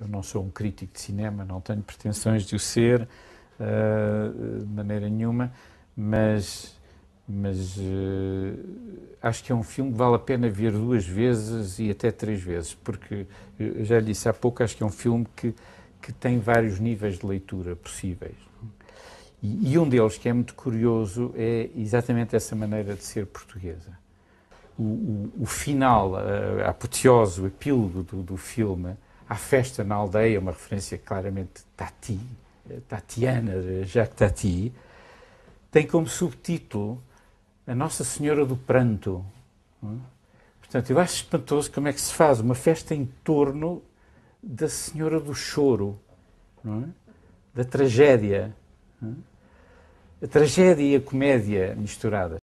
Eu não sou um crítico de cinema, não tenho pretensões de o ser uh, de maneira nenhuma, mas, mas uh, acho que é um filme que vale a pena ver duas vezes e até três vezes, porque, eh, já lhe disse há pouco, acho que é um filme que, que tem vários níveis de leitura possíveis. E, e um deles que é muito curioso é exatamente essa maneira de ser portuguesa. O, o, o final, a, apoteose, o epílogo do, do filme à festa na aldeia, uma referência claramente Tati, eh, Tatiana, Jacques Tati, tem como subtítulo A Nossa Senhora do Pranto. Hum? Portanto, eu acho espantoso como é que se faz uma festa em torno da Senhora do Choro, é? da tragédia. É? A tragédia e a comédia misturadas.